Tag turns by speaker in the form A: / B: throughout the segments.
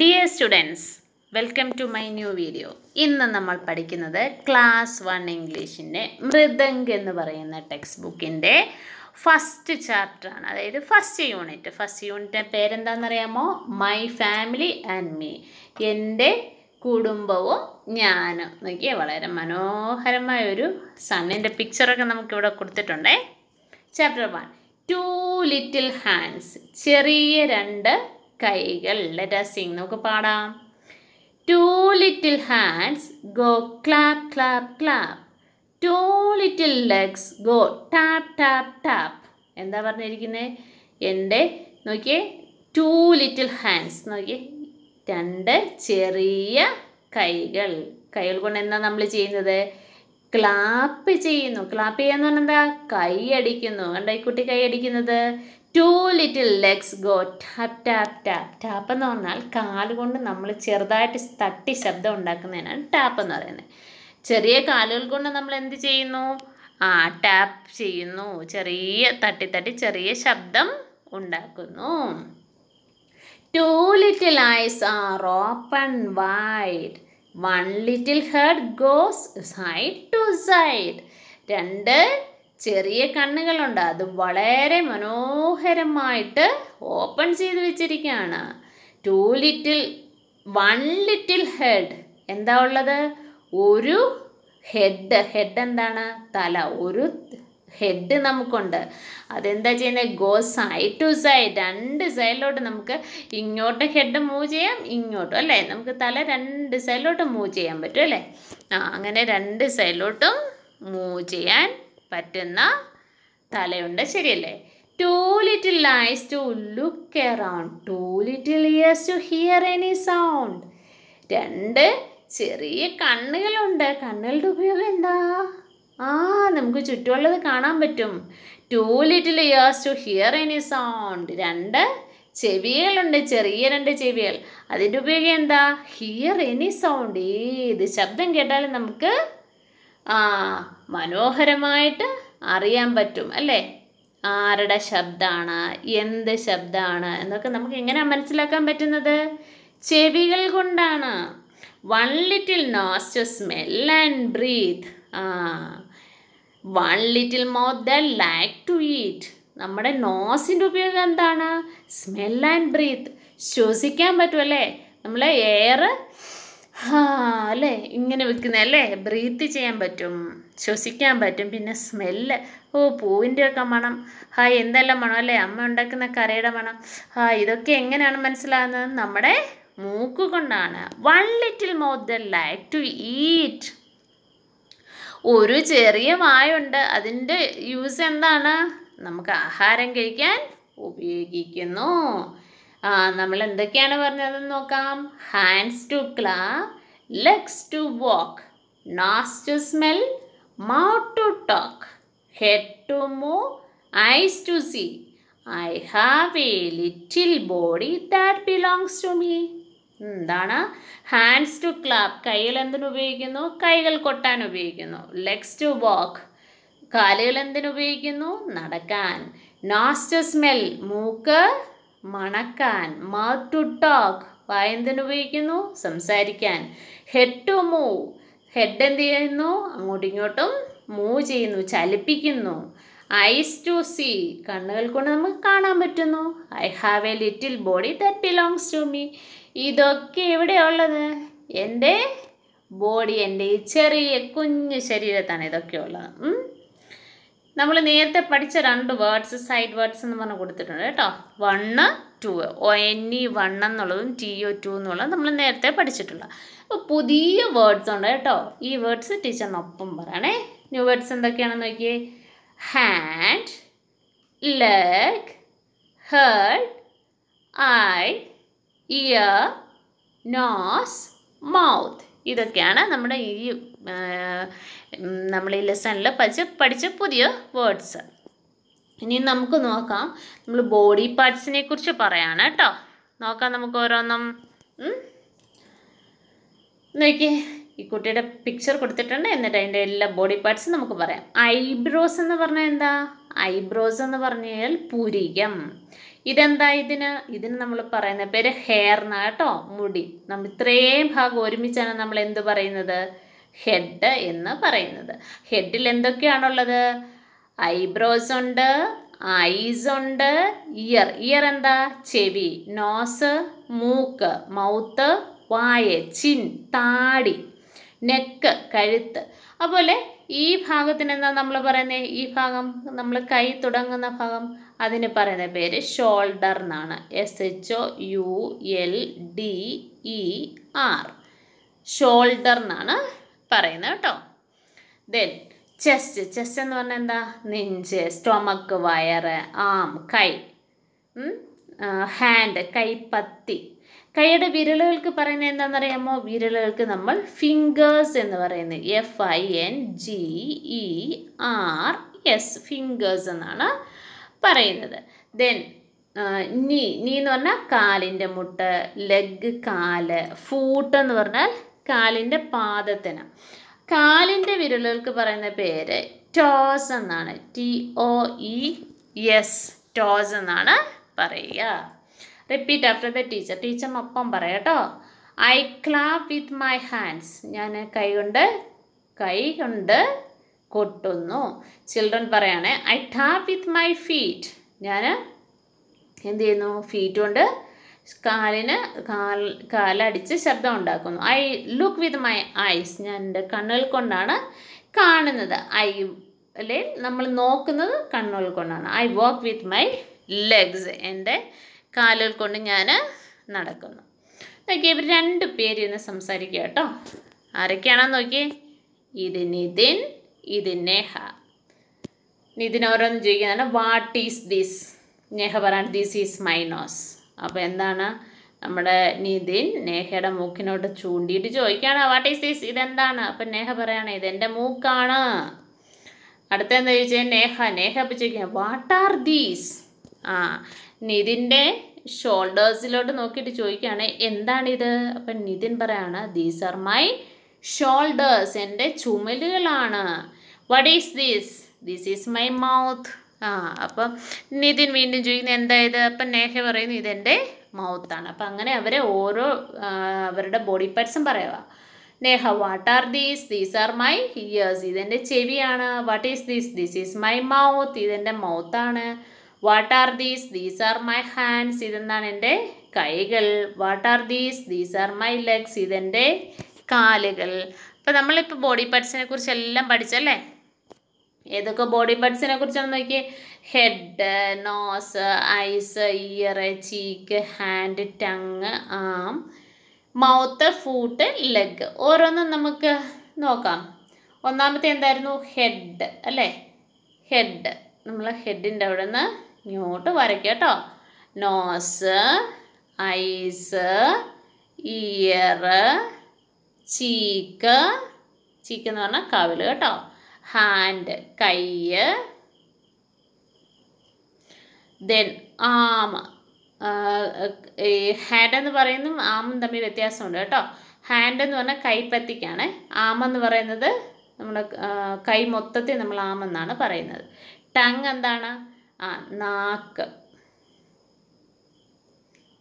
A: Dear students welcome to my new video ഇന്ന് നമ്മൾ പഠിക്കുന്നത് ക്ലാസ് വൺ ഇംഗ്ലീഷിൻ്റെ മൃദംഗ് എന്ന് പറയുന്ന ടെക്സ്റ്റ് ബുക്കിൻ്റെ ഫസ്റ്റ് ചാപ്റ്ററാണ് അതായത് ഫസ്റ്റ് യൂണിറ്റ് ഫസ്റ്റ് യൂണിറ്റിൻ്റെ പേരെന്താണെന്നറിയാമോ മൈ ഫാമിലി ആൻഡ് മീ എൻ്റെ കുടുംബവും ഞാനും നോക്കിയേ വളരെ മനോഹരമായ ഒരു സണ്ണിൻ്റെ പിക്ചറൊക്കെ നമുക്കിവിടെ കൊടുത്തിട്ടുണ്ടേ chapter one two little hands ചെറിയ രണ്ട് കൈകൾ ലെറ്റസ് നമുക്ക് പാടാം two little hands go clap clap clap two little legs go tap tap tap എന്താ പറഞ്ഞിരിക്കുന്നത് എൻ്റെ നോക്കിയേ ടു ലിറ്റിൽ ഹാൻഡ്സ് നോക്കിയേ രണ്ട് ചെറിയ കൈകൾ കൈകൾ കൊണ്ട് എന്താ നമ്മൾ ചെയ്യുന്നത് ക്ലാപ്പ് ചെയ്യുന്നു ക്ലാപ്പ് ചെയ്യാന്ന് പറഞ്ഞാൽ എന്താ കൈ അടിക്കുന്നു കണ്ടോ ഈ കുട്ടി കൈ അടിക്കുന്നത് two little legs go tap tap tap tap എന്ന് പറഞ്ഞാൽ കാലുകൊണ്ട് നമ്മൾ ചെറുതായിട്ട് തട്ടി ശബ്ദം ഉണ്ടാക്കുന്നതിനാണ് ടാപ്പ് എന്ന് പറയുന്നത് ചെറിയ കാലുകൾ കൊണ്ട് നമ്മൾ എന്ത് ചെയ്യുന്നു ആ ടാപ്പ് ചെയ്യുന്നു ചെറിയ തട്ടി തട്ടി ചെറിയ ശബ്ദം ഉണ്ടാക്കുന്നു two little eyes are open wide one little head goes side to side രണ്ട് ചെറിയ കണ്ണുകളുണ്ട് അത് വളരെ മനോഹരമായിട്ട് ഓപ്പൺ ചെയ്ത് വെച്ചിരിക്കുകയാണ് two little one little head എന്താ ഉള്ളത് ഒരു ഹെഡ് ഹെഡ് എന്താണ് തല ഒരു ഹെഡ് നമുക്കുണ്ട് അതെന്താ ചെയ്യുന്നത് ഗോ സൈഡ് ടു സൈഡ് രണ്ട് സൈഡിലോട്ട് നമുക്ക് ഇങ്ങോട്ട് ഹെഡ് മൂവ് ചെയ്യാം ഇങ്ങോട്ടും അല്ലേ നമുക്ക് തല രണ്ട് സൈഡിലോട്ട് മൂവ് ചെയ്യാൻ പറ്റും അല്ലേ ആ അങ്ങനെ രണ്ട് സൈഡിലോട്ടും മൂവ് ചെയ്യാൻ പറ്റുന്ന തലയുണ്ട് ശരിയല്ലേ two little eyes to look around two little ears to hear any sound രണ്ട് ചെറിയ കണ്ണുകളുണ്ട് കണ്ണുകളുടെ ഉപയോഗം എന്താ ആ നമുക്ക് ചുറ്റുമുള്ളത് കാണാൻ പറ്റും two little ears to hear any sound രണ്ട് ചെവികളുണ്ട് ചെറിയ രണ്ട് ചെവികൾ അതിൻ്റെ ഉപയോഗം എന്താ ഹിയർ എനി സൗണ്ട് ഏത് ശബ്ദം കേട്ടാലും നമുക്ക് ആ മനോഹരമായിട്ട് അറിയാൻ പറ്റും അല്ലേ ആരുടെ ശബ്ദമാണ് എന്ത് ശബ്ദമാണ് എന്നൊക്കെ നമുക്ക് എങ്ങനെയാണ് മനസ്സിലാക്കാൻ പറ്റുന്നത് ചെവികൾ കൊണ്ടാണ് one little nose smell and breathe ah one little mouth the like to eat നമ്മുടെ നോസിൻ്റെ ഉപയോഗം എന്താണ് സ്മെൽ ആൻഡ് ബ്രീത്ത് ശ്വസിക്കാൻ പറ്റുമല്ലേ നമ്മൾ എയർ ഹാ അല്ലേ ഇങ്ങനെ വെക്കുന്ന അല്ലേ ബ്രീത്ത് ചെയ്യാൻ പറ്റും ശ്വസിക്കാൻ പറ്റും പിന്നെ സ്മെല്ല് ഓ പൂവിൻ്റെ ഒക്കെ മണം ഹാ എന്തെല്ലാം മണം അല്ലേ അമ്മ ഉണ്ടാക്കുന്ന കറിയുടെ മണം ഹാ ഇതൊക്കെ എങ്ങനെയാണ് മനസ്സിലാകുന്നത് നമ്മുടെ മൂക്ക് കൊണ്ടാണ് one little more the like to eat ഒരു ചെറിയ വായുണ്ട് അതിൻ്റെ യൂസ് എന്താണ് നമുക്ക് ആഹാരം കഴിക്കാൻ ഉപയോഗിക്കുന്നു ആ നമ്മൾ എന്തൊക്കെയാണ് പറഞ്ഞതെന്ന് നോക്കാം hands to clap legs to walk nose to smell mouth to talk head to move eyes to see I have a little body that belongs to me എന്താണ് ഹാൻഡ്സ് ടു ക്ലാപ്പ് കൈകൾ എന്തിനു ഉപയോഗിക്കുന്നു കൈകൾ കൊട്ടാൻ ഉപയോഗിക്കുന്നു ലെഗ്സ് ടു വാക്ക് കാലുകൾ എന്തിനുപയോഗിക്കുന്നു ഉപയോഗിക്കുന്നു നടക്കാൻ nose smell മൂക്ക് മണക്കാൻ മൗത്ത് ടു ടോക്ക് വായെന്തിന് ഉപയോഗിക്കുന്നു സംസാരിക്കാൻ ഹെഡ് ടു മൂവ് ഹെഡ് എന്ത് ചെയ്യുന്നു അങ്ങോട്ടും ഇങ്ങോട്ടും മൂവ് ചെയ്യുന്നു ചലിപ്പിക്കുന്നു ഐസ് ടു സീ കണ്ണുകൾ കൊണ്ട് നമുക്ക് കാണാൻ പറ്റുന്നു I have a little body that belongs to me ഇതൊക്കെ എവിടെയുള്ളത് എൻ്റെ ബോഡി എൻ്റെ ചെറിയ കുഞ്ഞ് ശരീരത്താണ് ഇതൊക്കെ ഉള്ളത് നമ്മൾ നേരത്തെ പഠിച്ച രണ്ട് വേർഡ്സ് സൈഡ് വേർഡ്സ് എന്ന് പറഞ്ഞ് കൊടുത്തിട്ടുണ്ട് കേട്ടോ one two O N E one എന്നുള്ളതും ടി ഒ ടു എന്നുള്ളതും നമ്മൾ നേരത്തെ പഠിച്ചിട്ടുള്ള അപ്പോൾ പുതിയ വേർഡ്സ് ഉണ്ട് കേട്ടോ ഈ വേർഡ്സ് ടീച്ചറിനൊപ്പം പറയണേ ന്യൂ വേർഡ്സ് എന്തൊക്കെയാണെന്ന് നോക്കിയേ hand leg head eye ear nose mouth ഇതൊക്കെയാണ് നമ്മുടെ ഈ നമ്മൾ ഈ ലെസണിൽ പഠിച്ച പഠിച്ച പുതിയ വേർഡ്സ് ഇനി നമുക്ക് നോക്കാം നമ്മൾ ബോഡി പാർട്സിനെ കുറിച്ച് പറയാണ് കേട്ടോ നോക്കാം നമുക്ക് ഓരോന്നും നോക്കിയേ ഈ കുട്ടിയുടെ പിക്ചർ കൊടുത്തിട്ടുണ്ട് എന്നിട്ട് അതിൻ്റെ എല്ലാ ബോഡി പാർട്സും നമുക്ക് പറയാം ഐബ്രോസ് എന്ന് പറഞ്ഞാൽ എന്താ ഐബ്രോസ് എന്ന് പറഞ്ഞാൽ പുരികം ഇതെന്താ ഇതിന് ഇതിന് നമ്മൾ പറയുന്ന പേര് ഹെയർ എന്നാണ് കേട്ടോ മുടി നമ്മൾ ഇത്രയും ഭാഗം ഒരുമിച്ചാണ് നമ്മൾ എന്ത് പറയുന്നത് ഹെഡ് എന്ന് പറയുന്നത് ഹെഡിൽ എന്തൊക്കെയാണുള്ളത് ഐബ്രോസ് ഉണ്ട് ഐസ് ഉണ്ട് ഇയർ ഇയർ എന്താ ചെവി നോസ് മൂക്ക് മൗത്ത് വായ ചിൻ താടി നെക്ക് കഴുത്ത് അതുപോലെ ഈ ഭാഗത്തിന് എന്താ നമ്മൾ പറയുന്നത് ഈ ഭാഗം നമ്മൾ കൈ തുടങ്ങുന്ന ഭാഗം അതിന് പറയുന്ന പേര് ഷോൾഡർ എന്നാണ് S H O U L D E R shoulder എന്നാണ് പറയുന്നത് കേട്ടോ ദെൻ ചെസ്റ്റ് ചെസ്റ്റ് എന്ന് പറഞ്ഞാൽ എന്താ നെഞ്ച് സ്റ്റൊമക്ക് വയറ് ആം കൈ ഹാൻഡ് കൈപ്പത്തി കൈയുടെ വിരലുകൾക്ക് പറയുന്നത് എന്താണെന്നറിയാമോ വിരലുകൾക്ക് നമ്മൾ ഫിംഗേഴ്സ് എന്ന് പറയുന്നത് F I N G E R S fingers എന്നാണ് പറയുന്നത് ദെൻ നീ നീ എന്ന് പറഞ്ഞാൽ കാലിൻ്റെ മുട്ട് ലെഗ് കാല് ഫൂട്ട് എന്ന് പറഞ്ഞാൽ കാലിൻ്റെ പാദത്തിന് കാലിൻ്റെ വിരലുകൾക്ക് പറയുന്ന പേര് ടോസ് എന്നാണ് T O E S toes എന്നാണ് പറയുക റിപ്പീറ്റ് ആഫ്റ്റർ ദ ടീച്ചർ ടീച്ചറിനൊപ്പം പറയാം കേട്ടോ I clap with my hands ഞാൻ കൈ കൊണ്ട് കൈ കൊണ്ട് കൊട്ടുന്നു ചിൽഡ്രൻ പറയാണ് I tap with my feet ഞാൻ എന്ത് ചെയ്യുന്നു ഫീറ്റ് കൊണ്ട് കാലിന് കാൽ കാലടിച്ച് ശബ്ദം ഉണ്ടാക്കുന്നു I look with my eyes ഞാൻ എൻ്റെ കണ്ണുകൾ കൊണ്ടാണ് കാണുന്നത് ഐ അല്ലെങ്കിൽ നമ്മൾ നോക്കുന്നത് കണ്ണുകൾ കൊണ്ടാണ് I walk with my legs എൻ്റെ കാലുകൾ കൊണ്ട് ഞാൻ നടക്കുന്നു നോക്കിയേ ഇവർ രണ്ട് പേര് ഇന്ന് സംസാരിക്കുക കേട്ടോ ആരൊക്കെയാണെന്ന് നോക്കിയേ ഇത് നിതിൻ ഇത് നേഹ നിതിൻ ഓരോന്നും ചോദിക്കുന്നതാണ് വാട്ട് ഈസ് ദിസ് നേഹ പറയാണ് ദിസ് ഈസ് മൈനോസ് അപ്പോൾ എന്താണ് നമ്മുടെ നിതിൻ നേഹയുടെ മൂക്കിനോട്ട് ചൂണ്ടിയിട്ട് ചോദിക്കുകയാണ് വാട്ട് ഈസ് ദിസ് ഇതെന്താണ് അപ്പം നേഹ പറയാണ് ഇത് എൻ്റെ മൂക്കാണ് അടുത്തെന്താ ചോദിച്ചാൽ നേഹ നേഹ അപ്പം ചോദിക്കുക വാട്ട് ആർ ദീസ് ആ നിതിൻ്റെ ഷോൾഡേഴ്സിലോട്ട് നോക്കിയിട്ട് ചോദിക്കുകയാണ് എന്താണിത് അപ്പം നിതിൻ പറയാണ് ദീസ് ആർ മൈ ഷോൾഡേഴ്സ് എൻ്റെ ചുമലുകളാണ് what is these this is my mouth ആ അപ്പം നിതിൻ വീണ്ടും ചോദിക്കുന്നത് എന്തായത് അപ്പം നേഹ പറയുന്നു ഇതെൻ്റെ മൗത്താണ് അപ്പം അങ്ങനെ അവരെ ഓരോ അവരുടെ ബോഡി പാർട്സും പറയുക Neha what are these these are my ears ഇതെൻ്റെ ചെവിയാണ് what is these this is my mouth ഇതെൻ്റെ മൗത്താണ് what are these these are my hands ഇതെന്താണ് എൻ്റെ കൈകൾ what are these these are my legs ഇതെൻ്റെ കാലുകൾ അപ്പോൾ നമ്മളിപ്പോൾ ബോഡി പാർട്സിനെ എല്ലാം പഠിച്ചല്ലേ ഏതൊക്കെ ബോഡി പാർട്സിനെ കുറിച്ചാണ് നോക്കിയത് head nose eyes ear cheek hand tongue arm mouth foot leg ഓരോന്നും നമുക്ക് നോക്കാം ഒന്നാമത്തെ എന്തായിരുന്നു ഹെഡ് അല്ലേ ഹെഡ് നമ്മൾ ഹെഡിൻ്റെ അവിടെ നിന്ന് ഇങ്ങോട്ട് വരയ്ക്കുക കേട്ടോ nose eyes ear cheek cheek എന്ന് പറഞ്ഞാൽ കവിൽ കേട്ടോ ഹാൻഡ് കൈ ദെൻ ആം ഈ ഹാൻഡ് എന്ന് പറയുന്നതും ആമും തമ്മിൽ വ്യത്യാസമുണ്ട് കേട്ടോ ഹാൻഡ് എന്ന് പറഞ്ഞാൽ കൈപ്പത്തിക്കാണ് ആമെന്ന് പറയുന്നത് നമ്മുടെ കൈ മൊത്തത്തിൽ നമ്മൾ ആമെന്നാണ് പറയുന്നത് ടങ് എന്താണ് ആ നാക്ക്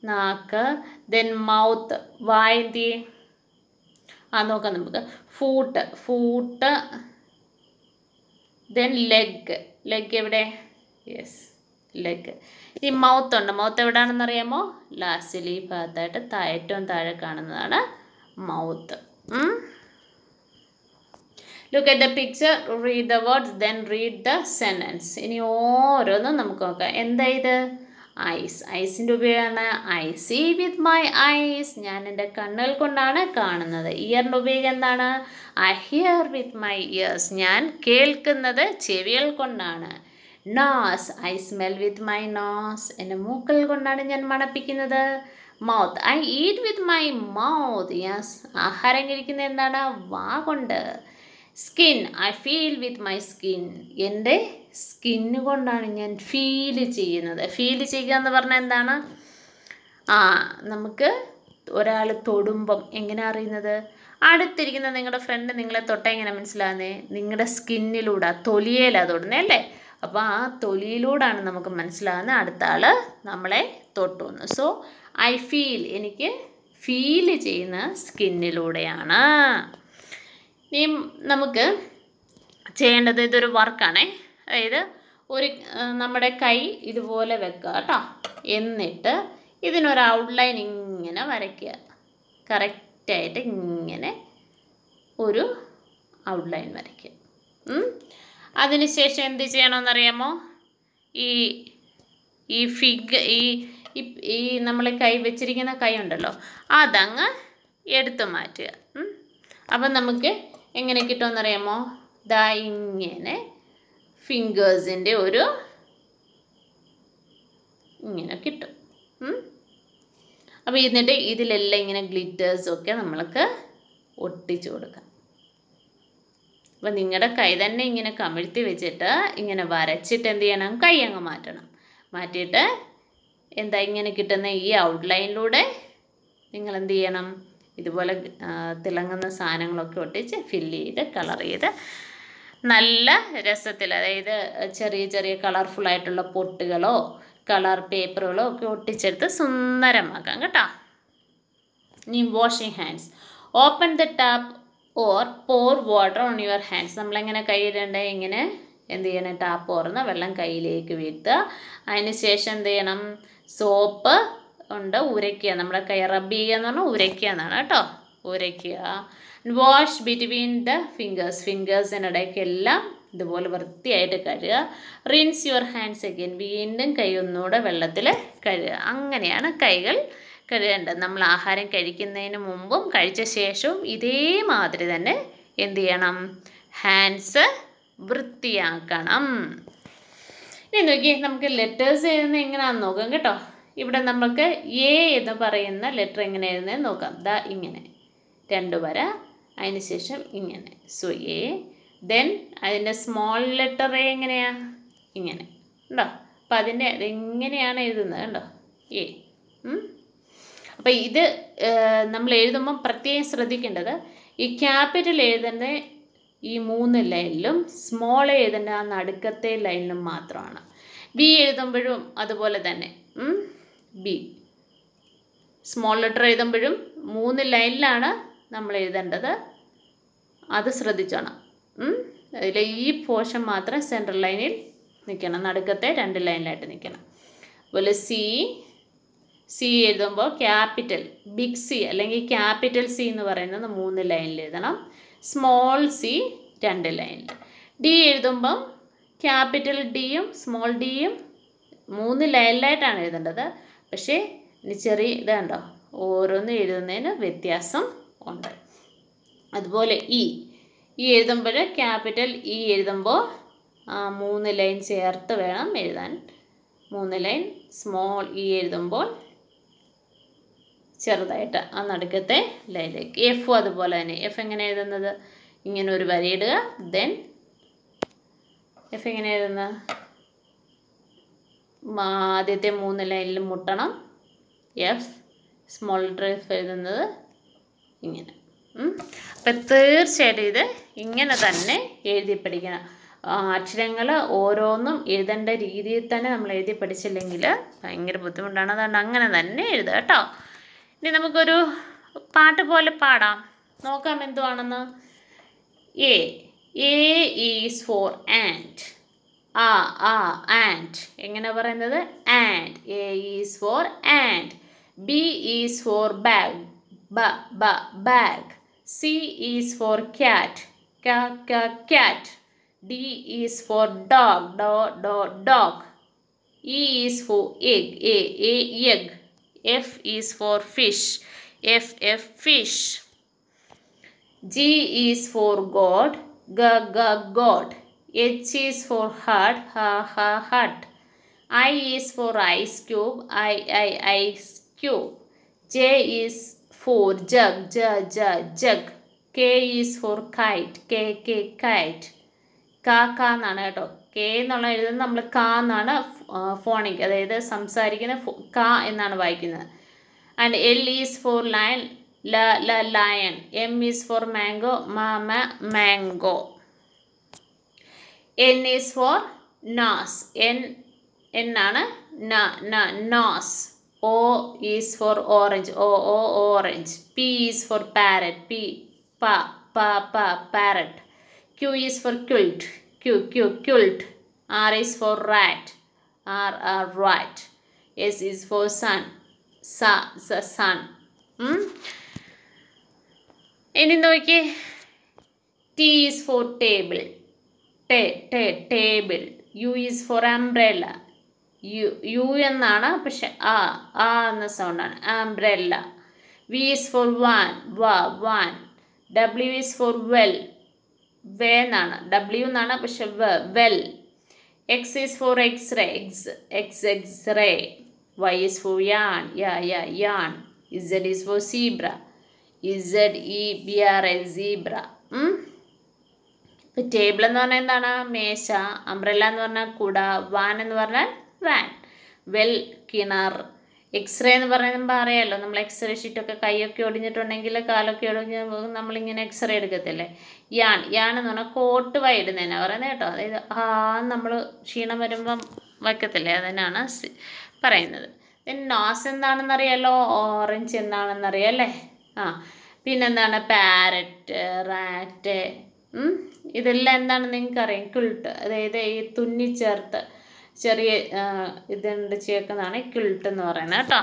A: നാക്ക് ദെൻ മൗത്ത് വായന്തി ആ നോക്കാം നമുക്ക് foot foot then leg leg എവിടെ യെസ് ലെഗ് ഇനി മൗത്ത് ഉണ്ട് മൗത്ത് എവിടെയാണെന്ന് അറിയാമോ ലാസ്റ്റിൽ ഈ ഭാഗത്തായിട്ട് ഏറ്റവും താഴെ കാണുന്നതാണ് mouth look at the picture read the words then read the sentence ഇനി ഓരോന്നും നമുക്ക് നോക്കാം എന്താ ഇത് ഐസ് ഐസിൻ്റെ ഉപയോഗമാണ് I see with my eyes ഞാൻ എൻ്റെ കണ്ണുകൾ കൊണ്ടാണ് കാണുന്നത് ഇയറിൻ്റെ ഉപയോഗം എന്താണ് I hear with my ears ഞാൻ കേൾക്കുന്നത് ചെവികൾ കൊണ്ടാണ് nose I smell with my nose എൻ്റെ മൂക്കൾ കൊണ്ടാണ് ഞാൻ മണപ്പിക്കുന്നത് mouth I eat with my mouth yes ആഹാരം കഴിക്കുന്നത് എന്താണ് വാ കൊണ്ട് skin I feel with my skin എൻ്റെ സ്കിന്ന് കൊണ്ടാണ് ഞാൻ ഫീൽ ചെയ്യുന്നത് ഫീൽ ചെയ്യുക എന്ന് പറഞ്ഞാൽ എന്താണ് ആ നമുക്ക് ഒരാൾ തൊടുമ്പം എങ്ങനെ അറിയുന്നത് അടുത്തിരിക്കുന്ന നിങ്ങളുടെ ഫ്രണ്ട് നിങ്ങളെ തൊട്ട എങ്ങനെ മനസ്സിലാകുന്നേ നിങ്ങളുടെ സ്കിന്നിലൂടെ തൊലിയേലാ തൊടുന്നത് അല്ലേ അപ്പോൾ ആ തൊലിയിലൂടെയാണ് നമുക്ക് മനസ്സിലാകുന്നത് അടുത്ത ആൾ നമ്മളെ തൊട്ടു വന്നു സോ ഐ ഫീൽ എനിക്ക് ഫീൽ ചെയ്യുന്ന സ്കിന്നിലൂടെയാണ് ഇനി നമുക്ക് ചെയ്യേണ്ടത് ഇതൊരു വർക്കാണേ അതായത് ഒരു നമ്മുടെ കൈ ഇതുപോലെ വെക്കുക കേട്ടോ എന്നിട്ട് ഇതിനൊരു ഔട്ട്ലൈൻ ഇങ്ങനെ വരയ്ക്കുക കറക്റ്റായിട്ട് ഇങ്ങനെ ഒരു ഔട്ട്ലൈൻ വരയ്ക്കുക അതിനുശേഷം എന്ത് ചെയ്യണമെന്നറിയാമോ ഈ ഈ ഫിഗ് ഈ ഈ നമ്മൾ കൈ വെച്ചിരിക്കുന്ന കൈ ഉണ്ടല്ലോ അതങ്ങ് എടുത്തു മാറ്റുക അപ്പം നമുക്ക് എങ്ങനെ കിട്ടുമെന്നറിയാമോ ദാ ഇങ്ങനെ ഫിംഗേഴ്സിൻ്റെ ഒരു ഇങ്ങനെ കിട്ടും അപ്പോൾ എന്നിട്ട് ഇതിലെല്ലാം ഇങ്ങനെ ഗ്ലിറ്റേഴ്സൊക്കെ നമ്മൾക്ക് ഒട്ടിച്ചു കൊടുക്കാം അപ്പോൾ നിങ്ങളുടെ കൈ തന്നെ ഇങ്ങനെ കമിഴ്ത്തി വെച്ചിട്ട് ഇങ്ങനെ വരച്ചിട്ട് എന്ത് ചെയ്യണം കൈ അങ്ങ് മാറ്റണം മാറ്റിയിട്ട് എന്താ ഇങ്ങനെ കിട്ടുന്ന ഈ ഔട്ട്ലൈനിലൂടെ നിങ്ങൾ എന്ത് ചെയ്യണം ഇതുപോലെ തിളങ്ങുന്ന സാധനങ്ങളൊക്കെ ഒട്ടിച്ച് ഫില്ല് ചെയ്ത് കളർ ചെയ്ത് നല്ല രസത്തിൽ അതായത് ചെറിയ ചെറിയ കളർഫുള്ളായിട്ടുള്ള പൊട്ടുകളോ കളർ പേപ്പറുകളോ ഒക്കെ ഒട്ടിച്ചെടുത്ത് സുന്ദരമാക്കാം കേട്ടോ ഇനി washing hands open the tap or pour water on your hands നമ്മളെങ്ങനെ കൈയിടേണ്ടത് ഇങ്ങനെ എന്ത് ചെയ്യണം ടാപ്പ് ഓർന്ന് വെള്ളം കയ്യിലേക്ക് വീഴ്ത്തുക അതിന് ശേഷം എന്ത് ചെയ്യണം സോപ്പ് ഉണ്ട് ഉരയ്ക്കുക നമ്മുടെ കൈ റബ്ബ് ചെയ്യുക എന്ന് പറഞ്ഞാൽ ഉരയ്ക്കുക എന്നാണ് കേട്ടോ ഉരയ്ക്കുക വാഷ് ബിറ്റ്വീൻ ദ ഫിംഗേഴ്സ് ഫിംഗേഴ്സിനിടയ്ക്കെല്ലാം ഇതുപോലെ വൃത്തിയായിട്ട് കഴുകുക റിൻസ് യുവർ ഹാൻഡ്സ് അഗെയിൻ വീണ്ടും കൈ ഒന്നുകൂടെ വെള്ളത്തിൽ കഴുകുക അങ്ങനെയാണ് കൈകൾ കഴുകേണ്ടത് നമ്മൾ ആഹാരം കഴിക്കുന്നതിന് മുമ്പും കഴിച്ച ശേഷവും ഇതേമാതിരി തന്നെ എന്ത് ചെയ്യണം ഹാൻഡ്സ് വൃത്തിയാക്കണം ഇനി നോക്കി നമുക്ക് ലെറ്റേഴ്സ് എഴുതുന്നത് എങ്ങനെയാണെന്ന് നോക്കാം കേട്ടോ ഇവിടെ നമുക്ക് എ എന്ന് പറയുന്ന ലെറ്റർ എങ്ങനെ എഴുതുന്നത് നോക്കാം ദ ഇങ്ങനെ രണ്ട് വര ശേഷം ഇങ്ങനെ സോ എ ദെൻ അതിൻ്റെ സ്മോൾ ലെറ്റർ എ എങ്ങനെയാ ഇങ്ങനെ ഉണ്ടോ അപ്പം അതിൻ്റെ എങ്ങനെയാണ് എഴുതുന്നത് കണ്ടോ എ അപ്പം ഇത് നമ്മൾ എഴുതുമ്പം പ്രത്യേകം ശ്രദ്ധിക്കേണ്ടത് ഈ ക്യാപിറ്റൽ എഴുതുന്ന ഈ മൂന്ന് ലൈനിലും സ്മോൾ എഴുതേണ്ട ആ നടുക്കത്തെ ലൈനിലും മാത്രമാണ് ബി എഴുതുമ്പോഴും അതുപോലെ തന്നെ ബി സ്മോൾ ലെറ്റർ എഴുതുമ്പോഴും മൂന്ന് ലൈനിലാണ് നമ്മൾ എഴുതേണ്ടത് അത് ശ്രദ്ധിച്ചോണം അതിൽ ഈ പോർഷൻ മാത്രം സെൻട്രൽ ലൈനിൽ നിൽക്കണം നടുക്കത്തെ രണ്ട് ലൈനിലായിട്ട് നിൽക്കണം അതുപോലെ സി സി എഴുതുമ്പോൾ ക്യാപിറ്റൽ ബിഗ് സി അല്ലെങ്കിൽ ക്യാപിറ്റൽ സി എന്ന് പറയുന്നത് മൂന്ന് ലൈനിൽ എഴുതണം സ്മോൾ സി രണ്ട് ലൈനിൽ ഡി എഴുതുമ്പം ക്യാപിറ്റൽ ഡിയും സ്മോൾ ഡിയും മൂന്ന് ലൈനിലായിട്ടാണ് എഴുതേണ്ടത് പക്ഷേ ചെറിയ ഇതാണ്ടോ ഓരോന്ന് എഴുതുന്നതിന് വ്യത്യാസം ഉണ്ട് അതുപോലെ ഇ e. ഈ e എഴുതുമ്പോൾ ക്യാപിറ്റൽ ഇ e എഴുതുമ്പോൾ മൂന്ന് ലൈൻ ചേർത്ത് വേണം എഴുതാൻ മൂന്ന് ലൈൻ സ്മോൾ ഇ എഴുതുമ്പോൾ ചെറുതായിട്ട് ആ നടുക്കത്തെ ലൈനിലേക്ക് എഫും അതുപോലെ തന്നെ എഫ് എങ്ങനെ എഴുതുന്നത് ഇങ്ങനെ ഒരു വരയിടുക ദെൻ എഫ് എങ്ങനെ എഴുതുന്നത് ആദ്യത്തെ മൂന്ന് ലൈനിൽ മുട്ടണം എഫ് സ്മോൾ ഡ്രീഫ് എഴുതുന്നത് ഇങ്ങനെ അപ്പം തീർച്ചയായിട്ടും ഇത് ഇങ്ങനെ തന്നെ എഴുതി പഠിക്കണം അക്ഷരങ്ങൾ ഓരോന്നും എഴുതേണ്ട രീതിയിൽ തന്നെ നമ്മൾ എഴുതി പഠിച്ചില്ലെങ്കിൽ ഭയങ്കര ബുദ്ധിമുട്ടാണ് അതുകൊണ്ട് അങ്ങനെ തന്നെ എഴുതുക കേട്ടോ ഇനി നമുക്കൊരു പാട്ട് പോലെ പാടാം നോക്കാം എന്തുവാണെന്ന് A A is for ant ah, ah, and. எங்கன வருந்தது? And. A is for and. B is for bag. Ba, ba, bag. C is for cat. Cat ka, cat. D is for dog. Dog do, dog. E is for egg. A, egg egg. F is for fish. F, F, fish. G is for God. G, G, God. H is for heart, ha ha heart. I is for ice cube, I I ice cube. J is for jug, j j jug. K is for kite, K K kite. ക ക എന്നാണ് കേട്ടോ K എന്നുള്ള എഴുതുന്നത് നമ്മൾ ക എന്നാണ് phonic അതായത് സംസാരിക്കുന്ന ക എന്നാണ് വായിക്കുന്നത് and L is for lion ല lion M is for mango മ mango N is for NAS. N, N na na na NAS. O is for orange. O, O, orange. P is for parrot. P, pa, pa, pa, parrot. Q is for quilt. Q, Q, quilt. R is for rat. R, R, rat. S is for sun. Sa, sa, sun. Hmm? ഇനി നോക്കിയേ T is for table te te table u is for umbrella u u ennaana apsha a a anna sound umbrella v is for one va one w is for well ve ennaana w ennaana apsha well x is for x ray x x, ray y is for yarn yeah yeah yarn z is for zebra z e b r a zebra hmm? ഇപ്പം table എന്ന് പറഞ്ഞാൽ എന്താണ് മേശ umbrella എന്ന് പറഞ്ഞാൽ കുട van എന്ന് പറഞ്ഞാൽ വാൻ വെൽ കിണർ എക്സ്റേ എന്ന് പറയുമ്പോൾ അറിയാമല്ലോ നമ്മൾ എക്സ്റേ ഷീറ്റൊക്കെ കൈയൊക്കെ ഒടിഞ്ഞിട്ടുണ്ടെങ്കിൽ കാലൊക്കെ ഒടിഞ്ഞ് നമ്മളിങ്ങനെ എക്സ്റേ എടുക്കത്തില്ലേ യാൺ യാൺ എന്ന് പറഞ്ഞാൽ കോട്ട് വൈടുന്നതിനാണ് പറയുന്നത് കേട്ടോ അതായത് ആ നമ്മൾ ക്ഷീണം വരുമ്പം വയ്ക്കത്തില്ലേ അതിനാണ് പറയുന്നത് നോസ് അറിയാമല്ലോ ഓറഞ്ച് എന്താണെന്നറിയാം അല്ലേ ആ പിന്നെന്താണ് പാരറ്റ് റാറ്റ് ഇതെല്ലാം എന്താണ് നിങ്ങൾക്കറിയാം കിൾട്ട് അതായത് ഈ ചേർത്ത് ചെറിയ ഇതുണ്ട് ചേർക്കുന്നതാണ് കിൾട്ട് എന്ന് പറയുന്നത് കേട്ടോ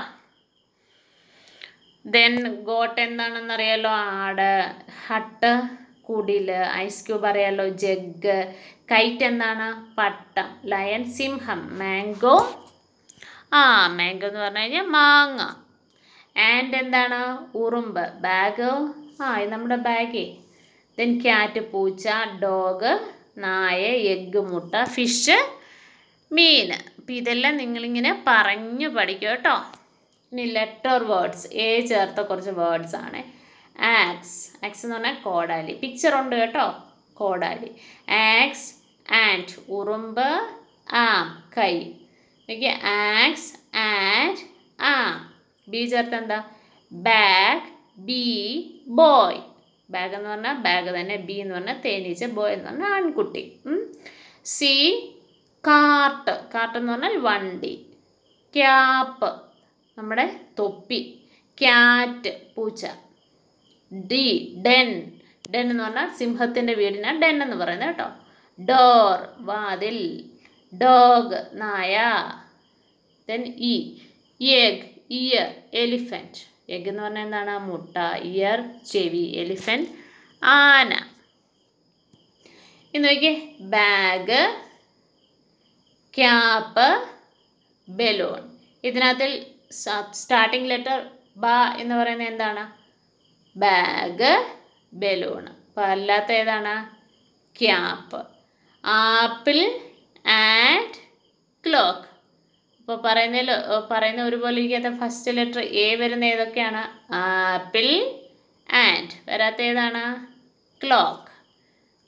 A: ദെൻ ഗോട്ട് അറിയാലോ ആട് ഹട്ട് കുടില് ഐസ് ക്യൂബ് അറിയാലോ ജഗ് കൈറ്റ് എന്താണ് പട്ടം ലയൻ സിംഹം മാംഗോ ആ മാംഗോ എന്ന് പറഞ്ഞു കഴിഞ്ഞാൽ മാങ്ങ ആൻഡ് എന്താണ് ഉറുമ്പ് ബാഗ് ആ നമ്മുടെ ബാഗേ ദെൻ ക്യാറ്റ് പൂച്ച ഡോഗ് നായ എഗ്ഗ് മുട്ട ഫിഷ് മീൻ അപ്പം ഇതെല്ലാം നിങ്ങളിങ്ങനെ പറഞ്ഞു പഠിക്കും കേട്ടോ ഇനി ലെറ്റർ വേർഡ്സ് എ ചേർത്ത കുറച്ച് വേർഡ്സ് ആണ് ആക്സ് ആക്സ് എന്ന് പറഞ്ഞാൽ കോടാലി പിക്ചർ ഉണ്ട് കേട്ടോ കോടാലി ആക്സ് ആൻഡ് ഉറുമ്പ് ആ കൈ നോക്കിയ ആക്സ് ആൻഡ് ആ ബി ചേർത്ത് എന്താ ബാഗ് ബി ബോയ് ബാഗ് എന്ന് പറഞ്ഞാൽ ബാഗ് തന്നെ ബി എന്ന് പറഞ്ഞാൽ തേനീച്ച ബോയ് എന്ന് പറഞ്ഞാൽ ആൺകുട്ടി സി കാർട്ട് കാർട്ട് എന്ന് പറഞ്ഞാൽ വണ്ടി ക്യാപ്പ് നമ്മുടെ തൊപ്പി ക്യാറ്റ് പൂച്ച ഡി ഡെൻ ഡെൻ എന്ന് പറഞ്ഞാൽ സിംഹത്തിൻ്റെ വീടിനാണ് ഡെൻ എന്ന് പറയുന്നത് കേട്ടോ ഡോർ വാതിൽ ഡോഗ് നായ then E egg ear elephant egg എന്ന് പറഞ്ഞാൽ എന്താണ് മുട്ട ഇയർ ചെവി എലിഫൻറ്റ് ആന ഇന്ന് നോക്കിയേ ബാഗ് ക്യാപ്പ് ബലൂൺ ഇതിനകത്തിൽ സ്റ്റാർട്ടിംഗ് ലെറ്റർ ബ എന്ന് പറയുന്നത് എന്താണ് ബാഗ് ബലൂൺ അപ്പോൾ അല്ലാത്ത ഏതാണ് ക്യാപ്പ് ആപ്പിൾ ആൻഡ് ക്ലോക്ക് ഇപ്പോൾ പറയുന്നതിൽ പറയുന്ന ഒരുപോലെ ഇരിക്കാത്ത ഫസ്റ്റ് ലെറ്റർ എ വരുന്ന ഏതൊക്കെയാണ് ആപ്പിൾ ആൻഡ് വരാത്ത ഏതാണ് clock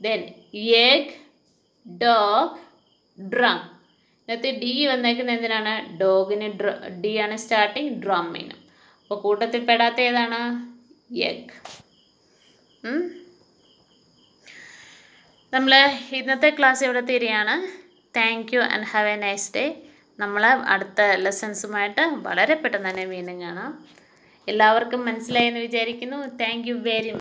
A: then egg dog drum ഇന്നത്തെ ഡി വന്നേക്കുന്നത് എന്തിനാണ് ഡോഗിന് ഡ്ര ഡി ആണ് സ്റ്റാർട്ടിങ് ഡ്രമ്മിന് അപ്പോൾ കൂട്ടത്തിൽ പെടാത്ത ഏതാണ് എഗ് നമ്മൾ ഇന്നത്തെ ക്ലാസ് ഇവിടെ തീരുകയാണ് thank you and have a nice day നമ്മളെ അടുത്ത ലെസൺസുമായിട്ട് വളരെ പെട്ടെന്ന് തന്നെ വീണ്ടും കാണാം എല്ലാവർക്കും മനസ്സിലായെന്ന് വിചാരിക്കുന്നു താങ്ക് വെരി മച്ച്